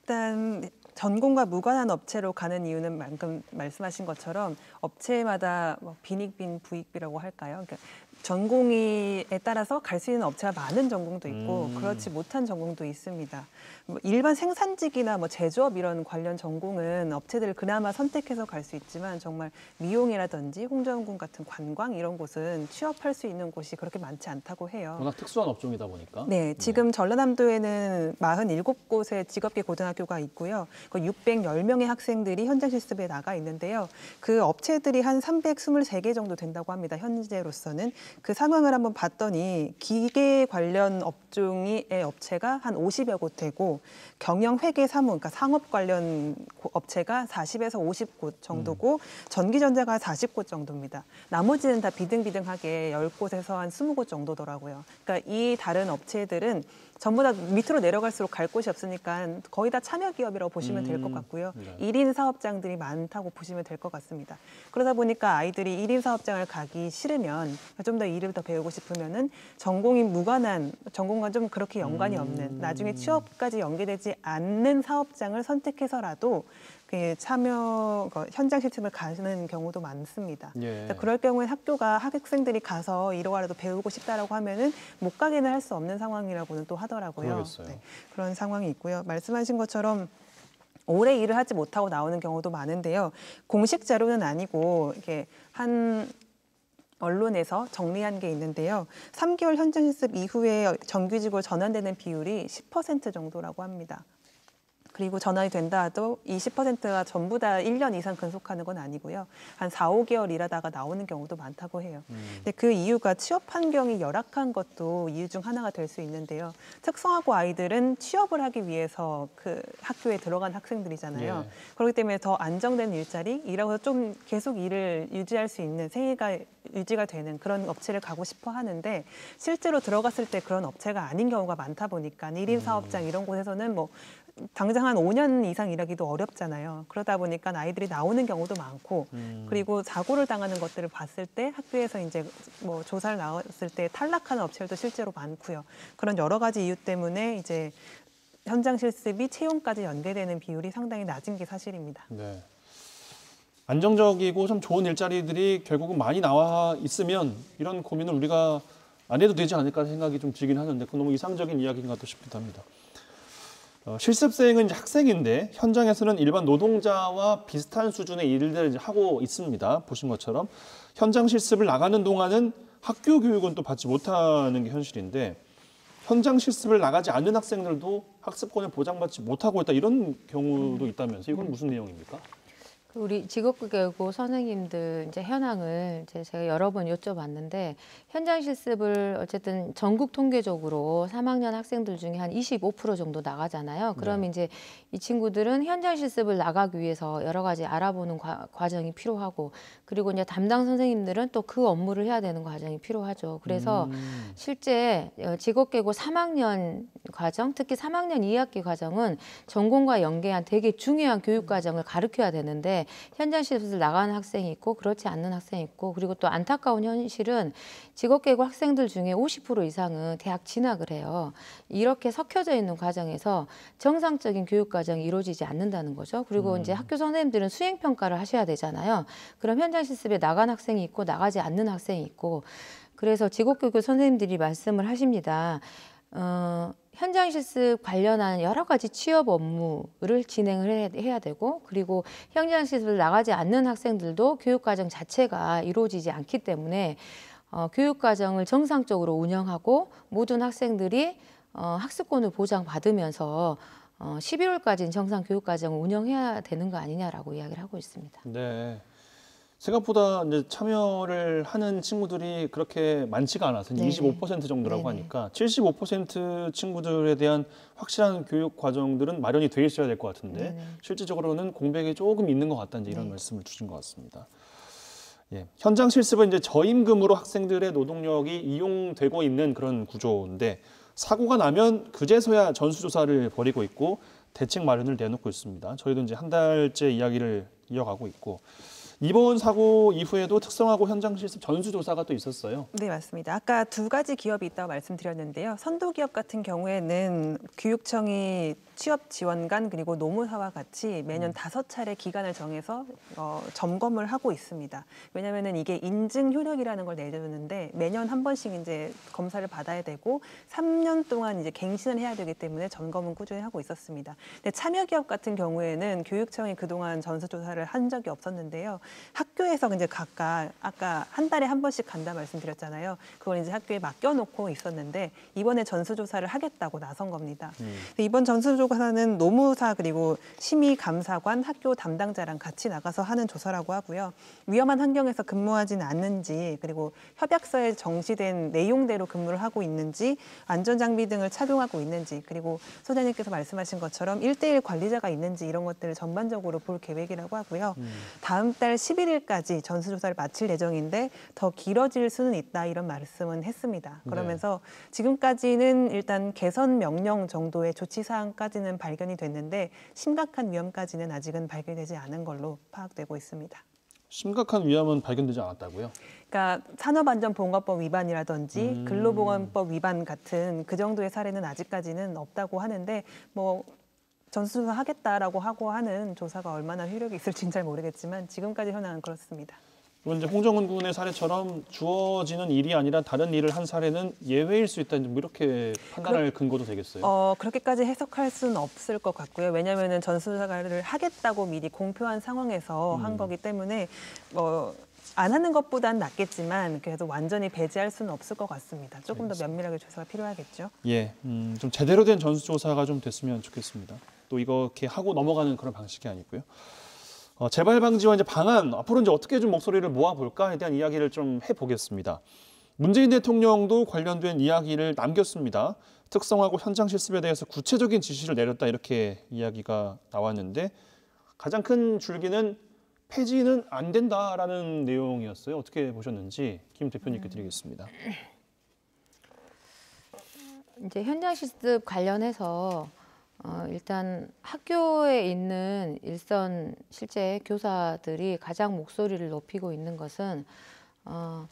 일단 전공과 무관한 업체로 가는 이유는 만큼 말씀하신 것처럼 업체마다 뭐 비익빈 부익비라고 할까요? 그러니까 전공에 따라서 갈 수 있는 업체가 많은 전공도 있고 음. 그렇지 못한 전공도 있습니다. 뭐 일반 생산직이나 뭐 제조업 이런 관련 전공은 업체들 을 그나마 선택해서 갈 수 있지만 정말 미용이라든지 홍전군 같은 관광 이런 곳은 취업할 수 있는 곳이 그렇게 많지 않다고 해요. 워낙 특수한 업종이다 보니까. 네, 네. 지금 네. 전라남도에는 47곳의 직업계 고등학교가 있고요. 그 610명의 학생들이 현장 실습에 나가 있는데요. 그 업체들이 한 323개 정도 된다고 합니다. 현재로서는 그 상황을 한번 봤더니 기계 관련 업종의 업체가 한 50여 곳 되고 경영 회계 사무 그러니까 상업 관련 업체가 40에서 50곳 정도고 음. 전기전자가 40곳 정도입니다. 나머지는 다 비등비등하게 10곳에서 한 20곳 정도더라고요. 그러니까 이 다른 업체들은 전부 다 밑으로 내려갈수록 갈 곳이 없으니까 거의 다 참여 기업이라고 보시면 될것 음, 같고요. 네. 1인 사업장들이 많다고 보시면 될 것 같습니다. 그러다 보니까 아이들이 1인 사업장을 가기 싫으면 좀 더 일을 더 배우고 싶으면은 전공이 무관한 전공과 좀 그렇게 연관이 없는 나중에 음. 취업까지 연계되지 않는 사업장을 선택해서라도 참여 그러니까 현장 실습을 가는 시 경우도 많습니다. 예. 그러니까 그럴 경우에 학교가 학생들이 가서 이러하라도 배우고 싶다라고 하면은 못 가기는 할 수 없는 상황이라고는 또 하더라고요. 네, 그런 상황이 있고요. 말씀하신 것처럼 오래 일을 하지 못하고 나오는 경우도 많은데요. 공식 자료는 아니고 이게 한 언론에서 정리한 게 있는데요. 3개월 현장 실습 이후에 정규직으로 전환되는 비율이 10% 정도라고 합니다. 그리고 전환이 된다 해도 20%가 전부 다 1년 이상 근속하는 건 아니고요. 한 4, 5개월 일하다가 나오는 경우도 많다고 해요. 음. 근데 그 이유가 취업 환경이 열악한 것도 이유 중 하나가 될 수 있는데요. 특성화고 아이들은 취업을 하기 위해서 그 학교에 들어간 학생들이잖아요. 예. 그렇기 때문에 더 안정된 일자리, 일하고 서좀 계속 일을 유지할 수 있는 생애가 유지가 되는 그런 업체를 가고 싶어 하는데 실제로 들어갔을 때 그런 업체가 아닌 경우가 많다 보니까 일인 음. 사업장 이런 곳에서는 뭐 당장 한 5년 이상 일하기도 어렵잖아요. 그러다 보니까 아이들이 나오는 경우도 많고, 음. 그리고 사고를 당하는 것들을 봤을 때 학교에서 이제 뭐 조사를 나왔을 때 탈락하는 업체들도 실제로 많고요. 그런 여러 가지 이유 때문에 이제 현장 실습이 채용까지 연계되는 비율이 상당히 낮은 게 사실입니다. 네. 안정적이고 좀 좋은 일자리들이 결국은 많이 나와 있으면 이런 고민을 우리가 안 해도 되지 않을까 생각이 좀 들긴 하는데 그 너무 이상적인 이야기인가 또 싶기도 합니다. 어, 실습생은 학생인데 현장에서는 일반 노동자와 비슷한 수준의 일들을 하고 있습니다. 보신 것처럼 현장 실습을 나가는 동안은 학교 교육은 또 받지 못하는 게 현실인데 현장 실습을 나가지 않는 학생들도 학습권을 보장받지 못하고 있다 이런 경우도 있다면서 이건 무슨 내용입니까? 우리 직업교육 선생님들 이제 현황을 이제 제가 여러 번 여쭤봤는데 현장 실습을 어쨌든 전국 통계적으로 3학년 학생들 중에 한 25% 정도 나가잖아요. 그럼 네. 이제 이 친구들은 현장 실습을 나가기 위해서 여러 가지 알아보는 과, 과정이 필요하고 그리고 이제 담당 선생님들은 또 그 업무를 해야 되는 과정이 필요하죠. 그래서 음. 실제 어, 직업계고 3학년 과정, 특히 3학년 2학기 과정은 전공과 연계한 되게 중요한 교육 과정을 가르쳐야 되는데 현장 실습을 나가는 학생이 있고 그렇지 않는 학생이 있고 그리고 또 안타까운 현실은 직업계고 학생들 중에 50% 이상은 대학 진학을 해요. 이렇게 섞여져 있는 과정에서 정상적인 교육 과정이 이루어지지 않는다는 거죠. 그리고 음. 이제 학교 선생님들은 수행 평가를 하셔야 되잖아요. 그럼 현장 실습에 나간 학생이 있고 나가지 않는 학생이 있고 그래서 직업교육 선생님들이 말씀을 하십니다. 어, 현장 실습 관련한 여러 가지 취업 업무를 진행을 해야 되고 그리고 현장 실습을 나가지 않는 학생들도 교육과정 자체가 이루어지지 않기 때문에 어, 교육과정을 정상적으로 운영하고 모든 학생들이 어, 학습권을 보장받으면서 어, 11월까지는 정상 교육과정을 운영해야 되는 거 아니냐라고 이야기를 하고 있습니다. 네. 생각보다 이제 참여를 하는 친구들이 그렇게 많지가 않아서 네. 25% 정도라고 네, 네. 하니까 75% 친구들에 대한 확실한 교육 과정들은 마련이 돼 있어야 될 것 같은데 네, 네 실질적으로는 공백이 조금 있는 것 같다 이제 이런 네. 말씀을 주신 것 같습니다. 예, 현장 실습은 이제 저임금으로 학생들의 노동력이 이용되고 있는 그런 구조인데 사고가 나면 그제서야 전수조사를 벌이고 있고 대책 마련을 내놓고 있습니다. 저희도 이제 한 달째 이야기를 이어가고 있고 이번 사고 이후에도 특성화고 현장 실습 전수조사가 또 있었어요. 네, 맞습니다. 아까 두 가지 기업이 있다고 말씀드렸는데요. 선도 기업 같은 경우에는 교육청이 취업 지원관 그리고 노무사와 같이 매년 음. 다섯 차례 기간을 정해서 어, 점검을 하고 있습니다. 왜냐하면은 이게 인증 효력이라는 걸 내주는데 매년 한 번씩 이제 검사를 받아야 되고 3년 동안 이제 갱신을 해야 되기 때문에 점검은 꾸준히 하고 있었습니다. 근데 참여 기업 같은 경우에는 교육청이 그동안 전수 조사를 한 적이 없었는데요. 학교에서 이제 각각 아까 한 달에 한 번씩 간다 말씀드렸잖아요. 그걸 이제 학교에 맡겨놓고 있었는데 이번에 전수 조사를 하겠다고 나선 겁니다. 음. 이번 전수 조사는 노무사 그리고 심의 감사관, 학교 담당자랑 같이 나가서 하는 조사라고 하고요. 위험한 환경에서 근무하진 않는지 그리고 협약서에 정시된 내용대로 근무를 하고 있는지 안전 장비 등을 착용하고 있는지 그리고 소장님께서 말씀하신 것처럼 일대일 관리자가 있는지 이런 것들을 전반적으로 볼 계획이라고 하고요. 다음 달 11일까지 전수조사를 마칠 예정인데 더 길어질 수는 있다 이런 말씀은 했습니다. 그러면서 지금까지는 일단 개선 명령 정도의 조치 사항까지 정도까지는 발견이 됐는데 심각한 위험까지는 아직은 발견되지 않은 걸로 파악되고 있습니다. 심각한 위험은 발견되지 않았다고요? 그러니까 산업안전보건법 위반이라든지 음... 근로보건법 위반 같은 그 정도의 사례는 아직까지는 없다고 하는데 뭐전수하겠다라고 하고 하는 조사가 얼마나 효력이 있을지는 잘 모르겠지만 지금까지 현황은 그렇습니다. 그리고 이제 홍정은 군의 사례처럼 주어지는 일이 아니라 다른 일을 한 사례는 예외일 수 있다. 뭐 이렇게 판단할 그러, 근거도 되겠어요. 어, 그렇게까지 해석할 수는 없을 것 같고요. 왜냐하면 전수사과를 하겠다고 미리 공표한 상황에서 음. 한 거기 때문에 뭐. 안 하는 것보단 낫겠지만 그래도 완전히 배제할 수는 없을 것 같습니다. 조금 알겠습니다. 더 면밀하게 조사가 필요하겠죠. 예, 음, 좀 제대로 된 전수조사가 좀 됐으면 좋겠습니다. 또 이거 이렇게 하고 넘어가는 그런 방식이 아니고요. 어, 재발 방지와 이제 방안 앞으로 이제 어떻게 좀 목소리를 모아볼까에 대한 이야기를 좀 해보겠습니다. 문재인 대통령도 관련된 이야기를 남겼습니다. 특성하고 현장 실습에 대해서 구체적인 지시를 내렸다 이렇게 이야기가 나왔는데 가장 큰 줄기는 폐지는 안 된다라는 내용이었어요. 어떻게 보셨는지 김 대표님께 음. 드리겠습니다. 이제 현장 실습 관련해서 어, 일단 학교에 있는 일선 실제 교사들이 가장 목소리를 높이고 있는 것은 어,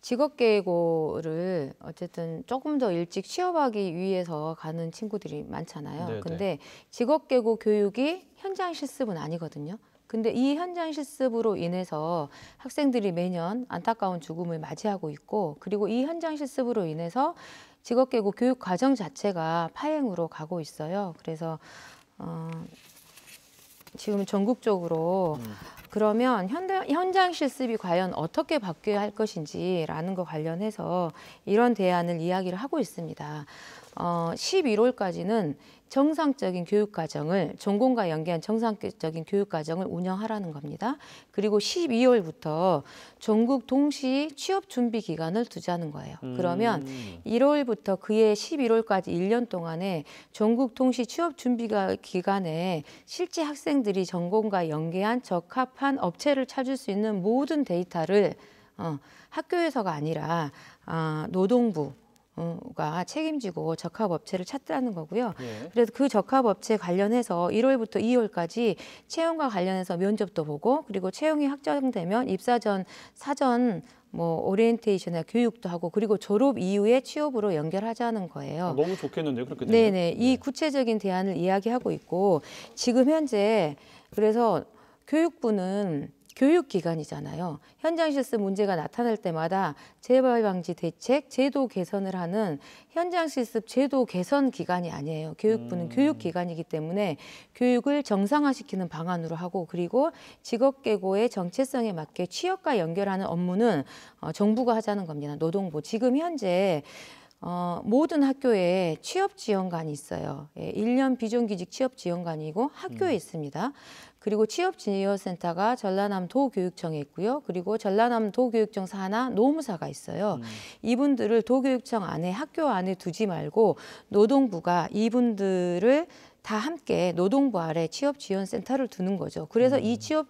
직업계고를 어쨌든 조금 더 일찍 취업하기 위해서 가는 친구들이 많잖아요. 네네. 네. 근데 직업계고 교육이 현장 실습은 아니거든요. 근데 이 현장 실습으로 인해서 학생들이 매년 안타까운 죽음을 맞이하고 있고 그리고 이 현장 실습으로 인해서 직업계고 교육 과정 자체가 파행으로 가고 있어요. 그래서 어, 지금 전국적으로 음. 그러면 현대, 현장 실습이 과연 어떻게 바뀌어야 할 것인지라는 것 관련해서 이런 대안을 이야기를 하고 있습니다. 어, 11월까지는 정상적인 교육 과정을 전공과 연계한 정상적인 교육 과정을 운영하라는 겁니다. 그리고 12월부터 전국 동시 취업 준비 기간을 두자는 거예요. 음. 그러면 1월부터 그해 11월까지 1년 동안에 전국 동시 취업 준비 기간에 실제 학생들이 전공과 연계한 적합한 업체를 찾을 수 있는 모든 데이터를 어, 학교에서가 아니라 어, 노동부 가 책임지고 적합 업체를 찾다는 거고요. 예. 그래서 그 적합 업체 관련해서 1월부터 2월까지 채용과 관련해서 면접도 보고 그리고 채용이 확정되면 입사 전 사전 뭐 오리엔테이션이나 교육도 하고 그리고 졸업 이후에 취업으로 연결하자는 거예요. 아, 너무 좋겠는데 그렇게 되면. 네네, 네. 이 구체적인 대안을 이야기하고 있고 지금 현재 그래서 교육부는 교육기관이잖아요. 현장 실습 문제가 나타날 때마다 재발 방지 대책 제도 개선을 하는 현장 실습 제도 개선 기관이 아니에요. 교육부는 음. 교육기관이기 때문에 교육을 정상화시키는 방안으로 하고 그리고 직업계고의 정체성에 맞게 취업과 연결하는 업무는 어, 정부가 하자는 겁니다. 노동부 지금 현재 어, 모든 학교에 취업 지원관이 있어요. 예, 1년 비정규직 취업 지원관이고 학교에 음. 있습니다. 그리고 취업 지원센터가 전라남도 교육청에 있고요. 그리고 전라남도 교육청 산하 노무사가 있어요. 음. 이분들을 도교육청 안에 학교 안에 두지 말고 노동부가 이분들을 다 함께 노동부 아래 취업 지원 센터를 두는 거죠. 그래서 음. 이 취업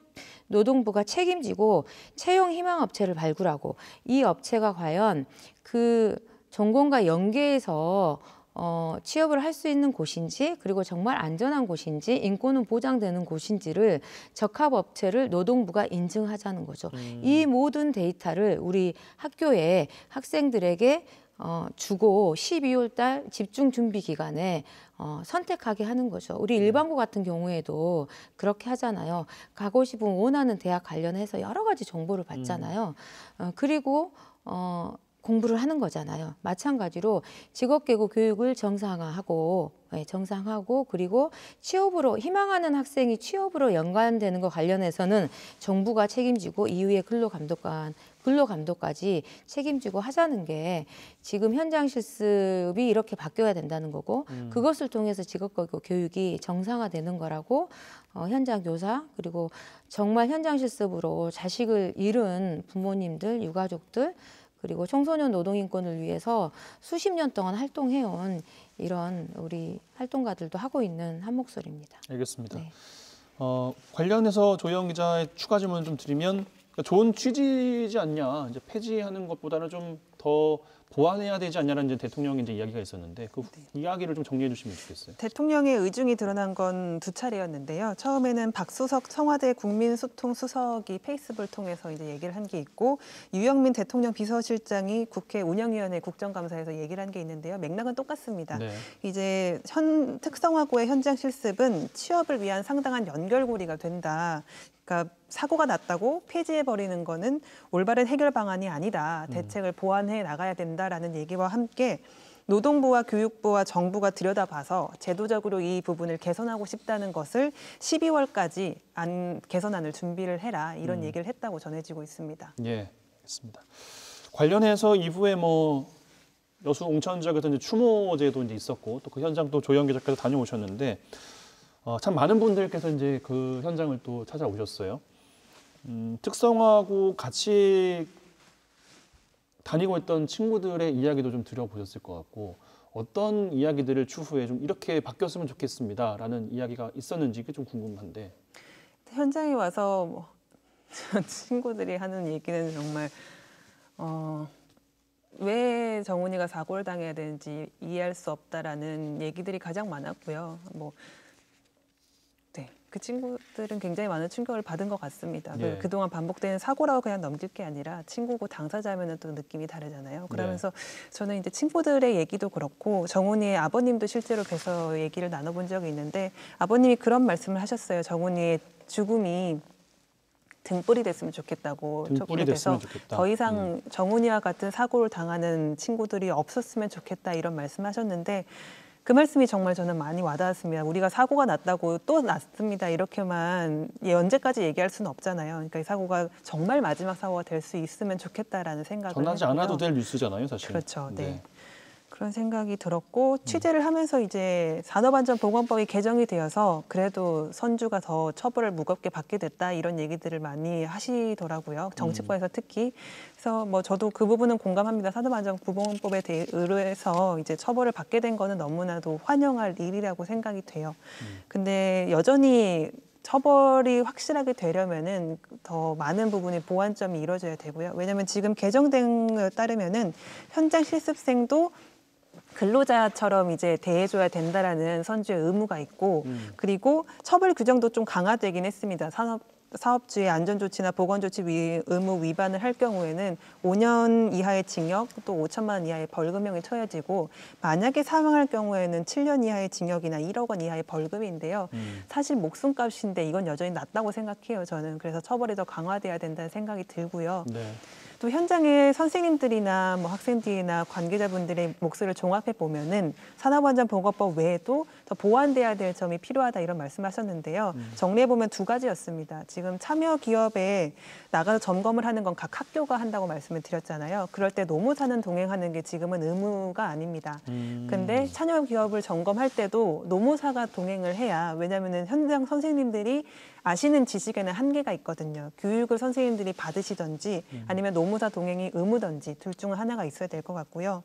노동부가 책임지고 채용 희망 업체를 발굴하고 이 업체가 과연 그 전공과 연계해서 어, 취업을 할 수 있는 곳인지 그리고 정말 안전한 곳인지 인권은 보장되는 곳인지를 적합 업체를 노동부가 인증하자는 거죠. 음. 이 모든 데이터를 우리 학교에 학생들에게 어, 주고 12월 달 집중 준비 기간에 어, 선택하게 하는 거죠. 우리 음. 일반고 같은 경우에도 그렇게 하잖아요. 가고 싶은 원하는 대학 관련해서 여러 가지 정보를 음. 받잖아요. 어, 그리고 어, 공부를 하는 거잖아요. 마찬가지로 직업계고 교육을 정상화하고 예, 정상하고 그리고 취업으로 희망하는 학생이 취업으로 연관되는 것 관련해서는 정부가 책임지고 이후에 근로감독관 근로감독까지 책임지고 하자는 게 지금 현장 실습이 이렇게 바뀌어야 된다는 거고 음. 그것을 통해서 직업교육 교육이 정상화되는 거라고 어, 현장 교사 그리고 정말 현장 실습으로 자식을 잃은 부모님들 유가족들 그리고 청소년 노동인권을 위해서 수십 년 동안 활동해온 이런 우리 활동가들도 하고 있는 한 목소리입니다. 알겠습니다. 네. 어, 관련해서 조영 기자의 추가 질문을 좀 드리면 그러니까 좋은 취지지 않냐. 이제 폐지하는 것보다는 좀더 보완해야 되지 않냐는 이제 대통령의 이제 이야기가 있었는데 그 네. 이야기를 좀 정리해 주시면 좋겠어요. 대통령의 의중이 드러난 건 두 차례였는데요. 처음에는 박수석 청와대 국민소통수석이 페이스북을 통해서 이제 얘기를 한 게 있고 유영민 대통령 비서실장이 국회 운영위원회 국정감사에서 얘기를 한 게 있는데요. 맥락은 똑같습니다. 네. 이제 현 특성화고의 현장 실습은 취업을 위한 상당한 연결고리가 된다. 그러니까 사고가 났다고 폐지해버리는 거는 올바른 해결 방안이 아니다. 음. 대책을 보완해 나가야 된다라는 얘기와 함께 노동부와 교육부와 정부가 들여다봐서 제도적으로 이 부분을 개선하고 싶다는 것을 12월까지 안 개선안을 준비를 해라 이런 음. 얘기를 했다고 전해지고 있습니다. 예, 알습니다 관련해서 이후에 뭐 여수 옹천 지역에서 이제 추모 제도 이제 있었고 또 그 현장 또 조영기 작가도 다녀오셨는데 어, 참 많은 분들께서 이제 그 현장을 또 찾아오셨어요. 음, 특성하고 같이 다니고 있던 친구들의 이야기도 좀 들어보셨을 것 같고 어떤 이야기들을 추후에 좀 이렇게 바뀌었으면 좋겠습니다라는 이야기가 있었는지 그게 좀 궁금한데 현장에 와서 뭐 친구들이 하는 얘기는 정말 어, 왜 정훈이가 사고를 당해야 되는지 이해할 수 없다라는 얘기들이 가장 많았고요. 뭐그 친구들은 굉장히 많은 충격을 받은 것 같습니다. 그 예. 그동안 반복되는 사고라고 그냥 넘길 게 아니라 친구고 당사자면은 또 느낌이 다르잖아요. 네. 그러면서 예. 저는 이제 친구들의 얘기도 그렇고 정훈이의 아버님도 실제로 뵈서 얘기를 나눠본 적이 있는데 아버님이 그런 말씀을 하셨어요. 정훈이의 죽음이 등불이 됐으면 좋겠다고 등불이 됐서더 이상 음. 정훈이와 같은 사고를 당하는 친구들이 없었으면 좋겠다 이런 말씀하셨는데 그 말씀이 정말 저는 많이 와닿았습니다. 우리가 사고가 났다고 또 났습니다. 이렇게만 예, 언제까지 얘기할 수는 없잖아요. 그러니까 이 사고가 정말 마지막 사고가 될 수 있으면 좋겠다라는 생각을 전하지 않아도 될 뉴스잖아요, 사실. 그렇죠. 네. 네. 그런 생각이 들었고 음. 취재를 하면서 이제 산업안전보건법이 개정이 되어서 그래도 선주가 더 처벌을 무겁게 받게 됐다 이런 얘기들을 많이 하시더라고요 음. 정치권에서 특히 그래서 뭐 저도 그 부분은 공감합니다 산업안전보건법에 의해서 이제 처벌을 받게 된 거는 너무나도 환영할 일이라고 생각이 돼요 음. 근데 여전히 처벌이 확실하게 되려면은 더 많은 부분이 보완점이 이루어져야 되고요. 왜냐하면 지금 개정된 따르면은 현장 실습생도 근로자처럼 이제 대해줘야 된다라는 선주의 의무가 있고 음. 그리고 처벌 규정도 좀 강화되긴 했습니다. 산업 사업주의 안전조치나 보건조치 위, 의무 위반을 할 경우에는 5년 이하의 징역 또 5천만 원 이하의 벌금형이 처해지고 만약에 사망할 경우에는 7년 이하의 징역이나 1억 원 이하의 벌금인데요. 음. 사실 목숨값인데 이건 여전히 낮다고 생각해요. 저는 그래서 처벌이 더 강화돼야 된다는 생각이 들고요. 네. 또 현장에 선생님들이나 뭐 학생들이나 관계자분들의 목소리를 종합해 보면은 산업안전보건법 외에도 더 보완돼야 될 점이 필요하다 이런 말씀하셨는데요. 음. 정리해 보면 두 가지였습니다. 지금 참여 기업에 나가서 점검을 하는 건 각 학교가 한다고 말씀을 드렸잖아요. 그럴 때 노무사는 동행하는 게 지금은 의무가 아닙니다. 음. 근데 참여 기업을 점검할 때도 노무사가 동행을 해야 왜냐하면은 현장 선생님들이 아시는 지식에는 한계가 있거든요. 교육을 선생님들이 받으시던지 음. 아니면 노무사 동행이 의무던지 둘 중 하나가 있어야 될 것 같고요.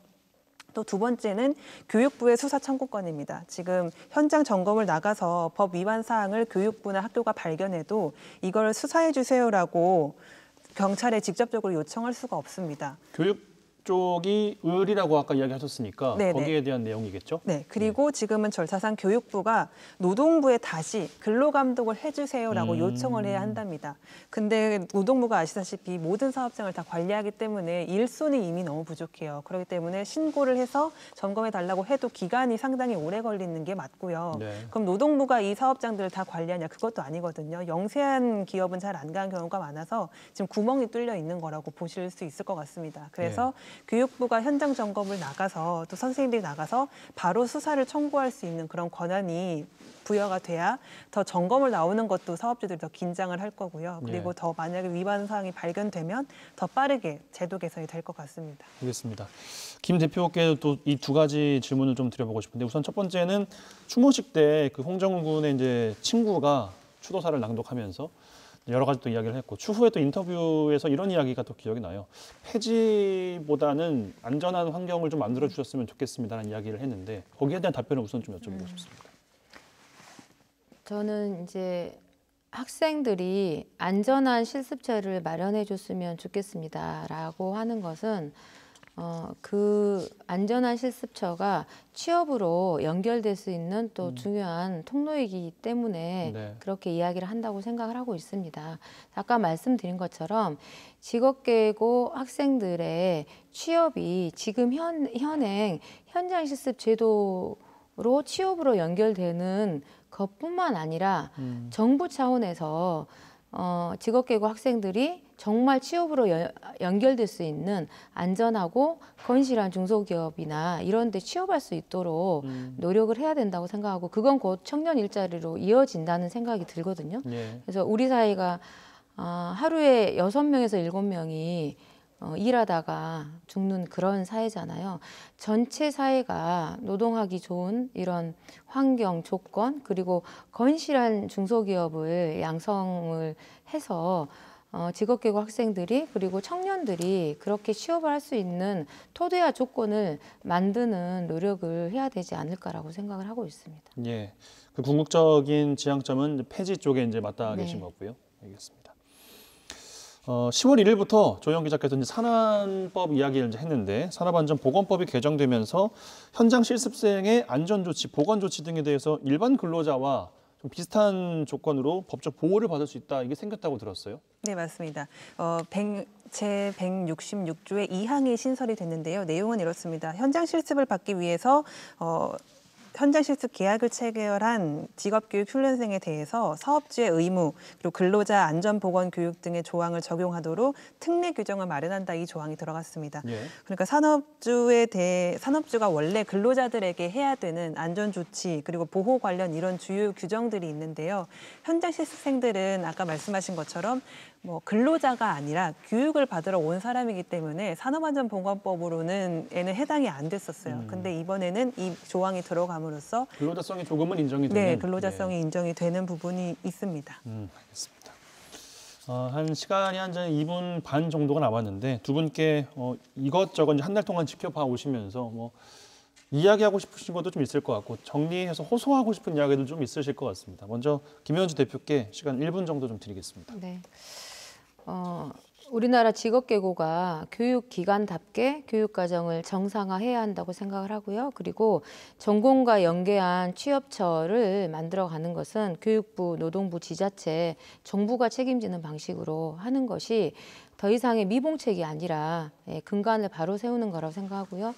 또 두 번째는 교육부의 수사 청구권입니다. 지금 현장 점검을 나가서 법 위반 사항을 교육부나 학교가 발견해도 이걸 수사해 주세요라고 경찰에 직접적으로 요청할 수가 없습니다. 교육 쪽이 을이라고 아까 이야기하셨으니까 네네. 네. 거기에 대한 내용이겠죠? 네. 그리고 네. 지금은 절차상 교육부가 노동부에 다시 근로감독을 해주세요라고 음... 요청을 해야 한답니다. 근데 노동부가 아시다시피 모든 사업장을 다 관리하기 때문에 일손이 이미 너무 부족해요. 그렇기 때문에 신고를 해서 점검해달라고 해도 기간이 상당히 오래 걸리는 게 맞고요. 네. 그럼 노동부가 이 사업장들을 다 관리하냐? 그것도 아니거든요. 영세한 기업은 잘 안 가는 경우가 많아서 지금 구멍이 뚫려 있는 거라고 보실 수 있을 것 같습니다. 그래서 네. 교육부가 현장 점검을 나가서 또 선생님들이 나가서 바로 수사를 청구할 수 있는 그런 권한이 부여가 돼야 더 점검을 나오는 것도 사업주들이 더 긴장을 할 거고요. 그리고 예. 더 만약에 위반 사항이 발견되면 더 빠르게 제도 개선이 될 것 같습니다. 알겠습니다. 김 대표께 또 이 두 가지 질문을 좀 드려보고 싶은데 우선 첫 번째는 추모식 때 그 홍정훈 군의 이제 친구가 추도사를 낭독하면서 여러 가지 또 이야기를 했고 추후에 또 인터뷰에서 이런 이야기가 또 기억이 나요. 폐지보다는 안전한 환경을 좀 만들어 주셨으면 좋겠습니다라는 이야기를 했는데 거기에 대한 답변을 우선 좀 여쭤보고 음. 싶습니다. 저는 이제 학생들이 안전한 실습처를 마련해 줬으면 좋겠습니다라고 하는 것은 어, 그 안전한 실습처가 취업으로 연결될 수 있는 또 음. 중요한 통로이기 때문에 네. 그렇게 이야기를 한다고 생각을 하고 있습니다. 아까 말씀드린 것처럼 직업계고 학생들의 취업이 지금 현, 현행 현장 실습 제도로 취업으로 연결되는 것뿐만 아니라 음. 정부 차원에서 어, 직업계고 학생들이 정말 취업으로 여, 연결될 수 있는 안전하고 건실한 중소기업이나 이런 데 취업할 수 있도록 음. 노력을 해야 된다고 생각하고 그건 곧 청년 일자리로 이어진다는 생각이 들거든요. 예. 그래서 우리 사회가 아, 하루에 6 명에서 7 명이 어, 일하다가 죽는 그런 사회잖아요. 전체 사회가 노동하기 좋은 이런 환경 조건 그리고 건실한 중소기업을 양성을 해서 어, 직업계고 학생들이 그리고 청년들이 그렇게 취업을 할 수 있는 토대와 조건을 만드는 노력을 해야 되지 않을까라고 생각을 하고 있습니다. 예, 그 궁극적인 지향점은 폐지 쪽에 이제 맞닿아 네. 계신 거고요. 알겠습니다. 어, 10월 1일부터 조영 기자께서 이제 산안법 이야기를 이제 했는데 산업안전보건법이 개정되면서 현장 실습생의 안전조치, 보건조치 등에 대해서 일반 근로자와 좀 비슷한 조건으로 법적 보호를 받을 수 있다 이게 생겼다고 들었어요. 네 맞습니다. 어, 100, 제 166조의 2항이 신설이 됐는데요. 내용은 이렇습니다. 현장 실습을 받기 위해서 어, 현장 실습 계약을 체결한 직업교육 훈련생에 대해서 사업주의 의무 그리고 근로자 안전보건 교육 등의 조항을 적용하도록 특례 규정을 마련한다 이 조항이 들어갔습니다. 예. 그러니까 산업주에 대해 산업주가 원래 근로자들에게 해야 되는 안전 조치 그리고 보호 관련 이런 주요 규정들이 있는데요. 현장 실습생들은 아까 말씀하신 것처럼 뭐 근로자가 아니라 교육을 받으러 온 사람이기 때문에 산업안전보건법으로는 얘는 해당이 안 됐었어요. 음. 근데 이번에는 이 조항이 들어감으로써 근로자성이 조금은 인정이 네, 되는 네, 근로자성이 네. 인정이 되는 부분이 있습니다. 음, 알겠습니다. 어, 한 시간이 한 2분 반 정도가 남았는데 두 분께 어, 이것저것 한 달 동안 지켜봐 오시면서 뭐 이야기하고 싶으신 것도 좀 있을 것 같고 정리해서 호소하고 싶은 이야기도 좀 있으실 것 같습니다. 먼저 김현주 대표께 시간 1분 정도 좀 드리겠습니다. 네. 어, 우리나라 직업계고가 교육기관답게 교육과정을 정상화해야 한다고 생각을 하고요. 그리고 전공과 연계한 취업처를 만들어가는 것은 교육부, 노동부, 지자체, 정부가 책임지는 방식으로 하는 것이 더 이상의 미봉책이 아니라 예, 근간을 바로 세우는 거라고 생각하고요.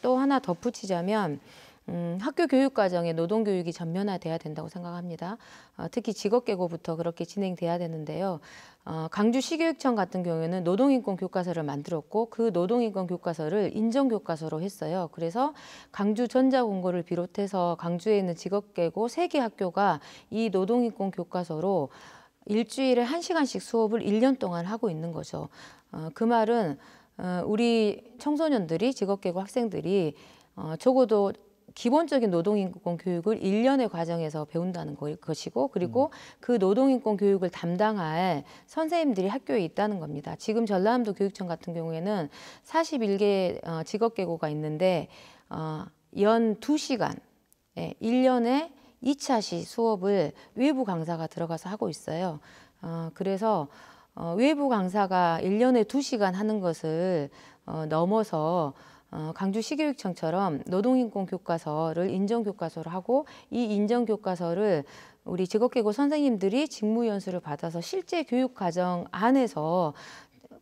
또 하나 덧붙이자면 음, 학교 교육 과정에 노동 교육이 전면화돼야 된다고 생각합니다. 어, 특히 직업 계고부터 그렇게 진행돼야 되는데요. 어, 강주시교육청 같은 경우에는 노동인권 교과서를 만들었고 그 노동인권 교과서를 인정 교과서로 했어요. 그래서 강주 전자공고를 비롯해서 강주에 있는 직업 계고 세 개 학교가 이 노동인권 교과서로 일주일에 한시간씩 수업을 일 년 동안 하고 있는 거죠. 어, 그 말은 어, 우리 청소년들이 직업계고 학생들이 어, 적어도 기본적인 노동인권 교육을 일년의 과정에서 배운다는 것이고 그리고 음. 그 노동인권 교육을 담당할 선생님들이 학교에 있다는 겁니다. 지금 전라남도 교육청 같은 경우에는 41개 어, 직업계고가 있는데 어, 연 두시간 예, 일년에이차시 수업을 외부 강사가 들어가서 하고 있어요. 어, 그래서 외부 강사가 일년에두시간 하는 것을 넘어서 어, 광주시교육청처럼 노동인권 교과서를 인정교과서로 하고 이 인정교과서를 우리 직업계고 선생님들이 직무연수를 받아서 실제 교육과정 안에서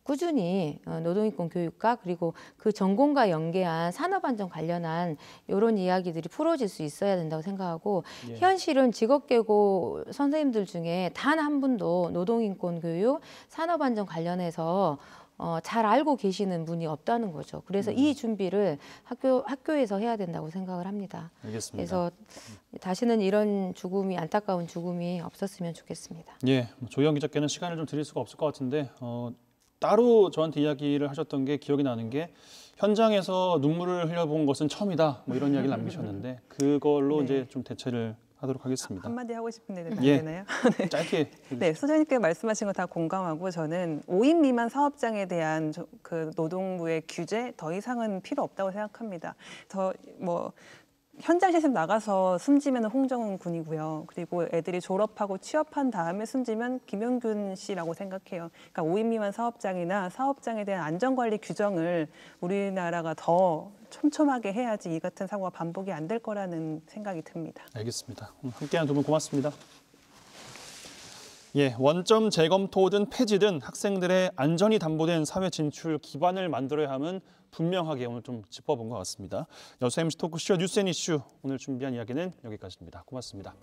꾸준히 어, 노동인권 교육과 그리고 그 전공과 연계한 산업안전 관련한 이런 이야기들이 풀어질 수 있어야 된다고 생각하고 예. 현실은 직업계고 선생님들 중에 단 한 분도 노동인권 교육, 산업안전 관련해서 어, 잘 알고 계시는 분이 없다는 거죠. 그래서 음. 이 준비를 학교 학교에서 해야 된다고 생각을 합니다. 알겠습니다. 그래서 다시는 이런 죽음이 안타까운 죽음이 없었으면 좋겠습니다. 예, 뭐 조영 기자께는 시간을 좀 드릴 수가 없을 것 같은데 어, 따로 저한테 이야기를 하셨던 게 기억이 나는 게 현장에서 눈물을 흘려본 것은 처음이다. 뭐 이런 이야기를 남기셨는데 그걸로 네. 이제 좀 대체를 하도록 하겠습니다. 한마디 하고 싶은데 안 예. 되나요? 네. 짧게. 네, 소장님께 말씀하신 거다 공감하고 저는 5인 미만 사업장에 대한 저, 그 노동부의 규제 더 이상은 필요 없다고 생각합니다. 더 뭐 현장 실습 나가서 숨지면 홍정훈 군이고요. 그리고 애들이 졸업하고 취업한 다음에 숨지면 김용균 씨라고 생각해요. 그러니까 5인 미만 사업장이나 사업장에 대한 안전관리 규정을 우리나라가 더 촘촘하게 해야지 이 같은 사고가 반복이 안 될 거라는 생각이 듭니다. 알겠습니다. 함께한 두 분 고맙습니다. 예, 원점 재검토든 폐지든 학생들의 안전이 담보된 사회 진출 기반을 만들어야 함은 분명하게 오늘 좀 짚어본 것 같습니다. 여수 MC 토크쇼 뉴스 앤 이슈 오늘 준비한 이야기는 여기까지입니다. 고맙습니다.